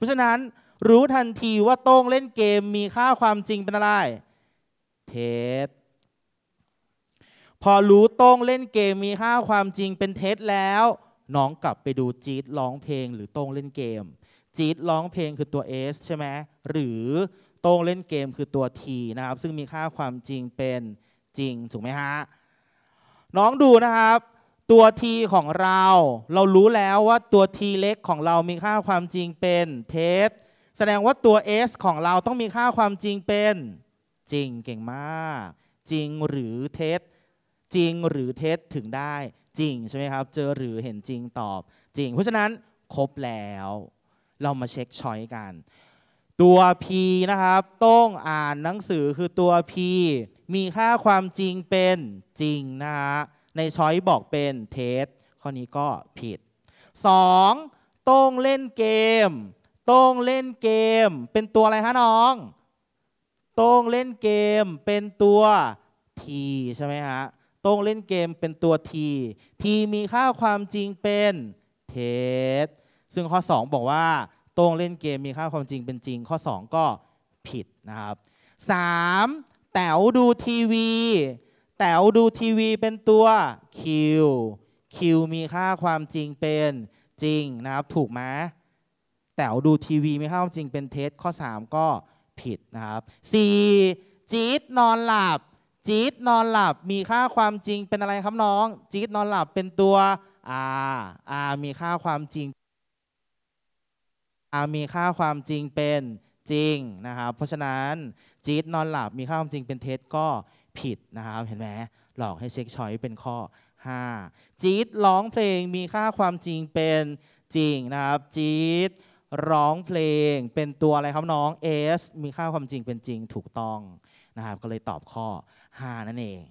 เพราะฉะนั้นรู้ทันทีว่าโต้งเล่นเกมมีค่าความจริงเป็นอะไรเท็จพอรู้โต้งเล่นเกมมีค่าความจริงเป็นเท็จแล้วน้องกลับไปดูจี๊ดร้องเพลงหรือโต้งเล่นเกมจี๊ดร้องเพลงคือตัว S ใช่ไหมหรือโต้งเล่นเกมคือตัว T นะครับ ซึ่งมีค่าความจริงเป็นจริงถูกไหมฮะน้องดูนะครับตัว t ของเราเรารู้แล้วว่าตัว t เล็กของเรามีค่าความจริงเป็นเท็จแสดงว่าตัว s ของเราต้องมีค่าความจริงเป็น จริงเก่งมาก จริงหรือเท็จจริงหรือเท็จถึงได้ จริงใช่ไหมครับ เจอหรือเห็นจริงตอบจริง เพราะฉะนั้นครบแล้ว เรามาเช็คชอยกัน ตัว p นะครับ ต้องอ่านหนังสือคือตัว p มีค่าความจริงเป็นจริงนะฮะในช้อยบอกเป็นเทสข้อนี้ก็ผิด 2. โต้งเล่นเกม โต้งเล่นเกม เป็นตัวอะไรฮะน้อง โต้งเล่นเกม เป็นตัวทีใช่ไหมฮะ โต้งเล่นเกม เป็นตัวทีทีมีค่าความจริงเป็นเทสซึ่งข้อ 2 บอกว่าโต้งเล่นเกมมีค่าความจริงเป็นจริง ข้อ 2 ก็ผิดนะครับ 3. แต๋วดูทีวีแต๋วดูทีวีเป็นตัว Q Q มีค่าความจริงเป็นจริงนะครับ ถูกไหมแต๋วดูทีวี มีค่าความจริงเป็นเท็จข้อ 3 ก็ผิดนะครับ 4. จี๊ดนอนหลับจี๊ดนอนหลับมีค่าความจริงเป็นอะไรครับน้องจี๊ดนอนหลับเป็นตัว R R มีค่าความจริง R มีค่าความจริงเป็นจริงนะครับเพราะฉะนั้นจี๊ดนอนหลับมีค่าความจริงเป็นเท็จก็ผิดนะครับเห็นไหมหลอกให้เซ็กชอยเป็นข้อ5จี๊ดร้องเพลงมีค่าความจริงเป็นจริงนะครับจี๊ดร้องเพลงเป็นตัวอะไรครับน้อง S มีค่าความจริงเป็นจริงถูกต้องนะครับก็เลยตอบข้อ5นั่นเอง